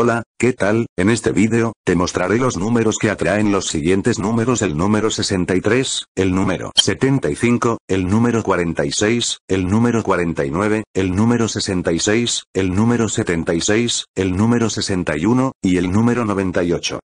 Hola, ¿qué tal? En este vídeo, te mostraré los números que atraen los siguientes números el número 63, el número 75, el número 46, el número 49, el número 66, el número 76, el número 61, y el número 98.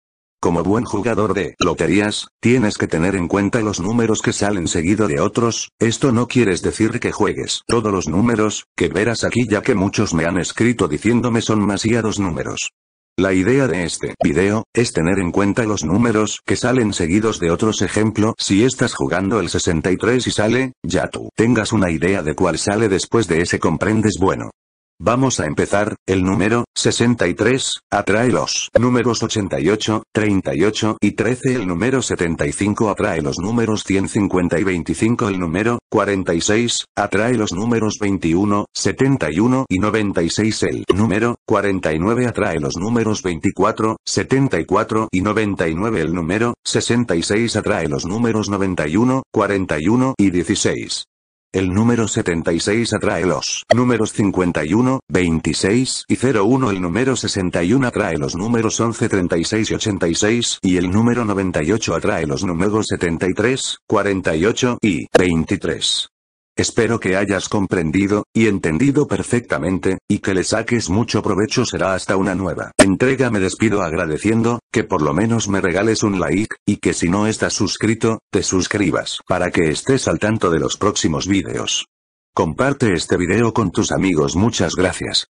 Como buen jugador de loterías, tienes que tener en cuenta los números que salen seguido de otros, esto no quieres decir que juegues todos los números, que verás aquí ya que muchos me han escrito diciéndome son demasiados números. La idea de este video, es tener en cuenta los números que salen seguidos de otros ejemplo si estás jugando el 63 y sale, ya tú tengas una idea de cuál sale después de ese comprendes bueno. Vamos a empezar, el número 63, atrae los números 88, 38 y 13, el número 75 atrae los números 150 y 25, el número 46, atrae los números 21, 71 y 96, el número 49 atrae los números 24, 74 y 99, el número 66 atrae los números 91, 41 y 16. El número 76 atrae los números 51, 26 y 01. El número 61 atrae los números 11, 36 y 86. Y el número 98 atrae los números 73, 48 y 23. Espero que hayas comprendido, y entendido perfectamente, y que le saques mucho provecho será hasta una nueva. Entrega me despido agradeciendo, que por lo menos me regales un like, y que si no estás suscrito, te suscribas, para que estés al tanto de los próximos vídeos. Comparte este video con tus amigos muchas gracias.